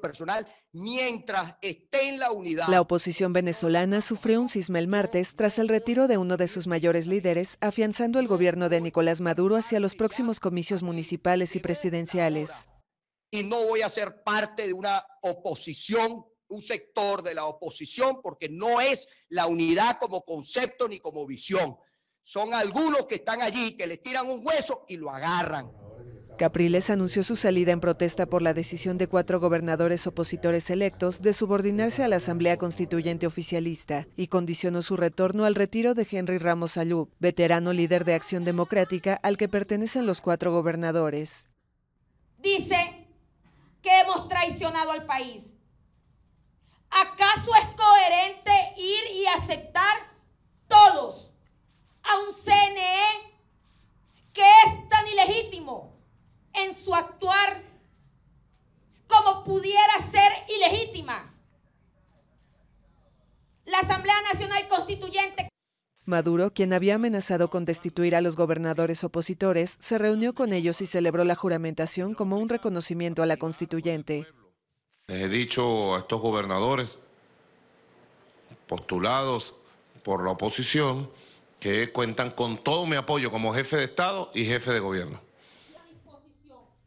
personal mientras esté en la unidad. La oposición venezolana sufrió un cisma el martes tras el retiro de uno de sus mayores líderes, afianzando el gobierno de Nicolás Maduro hacia los próximos comicios municipales y presidenciales. Y no voy a ser parte de una oposición un sector de la oposición porque no es la unidad como concepto ni como visión. Son algunos que están allí, que les tiran un hueso y lo agarran. Capriles anunció su salida en protesta por la decisión de cuatro gobernadores opositores electos de subordinarse a la Asamblea Constituyente Oficialista y condicionó su retorno al retiro de Henry Ramos Alú, veterano líder de Acción Democrática al que pertenecen los cuatro gobernadores. Dice que hemos traicionado al país. ¿Acaso es pudiera ser ilegítima. La Asamblea Nacional Constituyente. Maduro, quien había amenazado con destituir a los gobernadores opositores, se reunió con ellos y celebró la juramentación como un reconocimiento a la constituyente. Les he dicho a estos gobernadores postulados por la oposición que cuentan con todo mi apoyo como jefe de Estado y jefe de gobierno.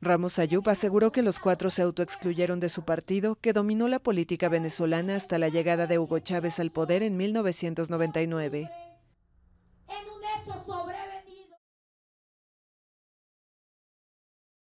Ramos Ayub aseguró que los cuatro se autoexcluyeron de su partido, que dominó la política venezolana hasta la llegada de Hugo Chávez al poder en 1999.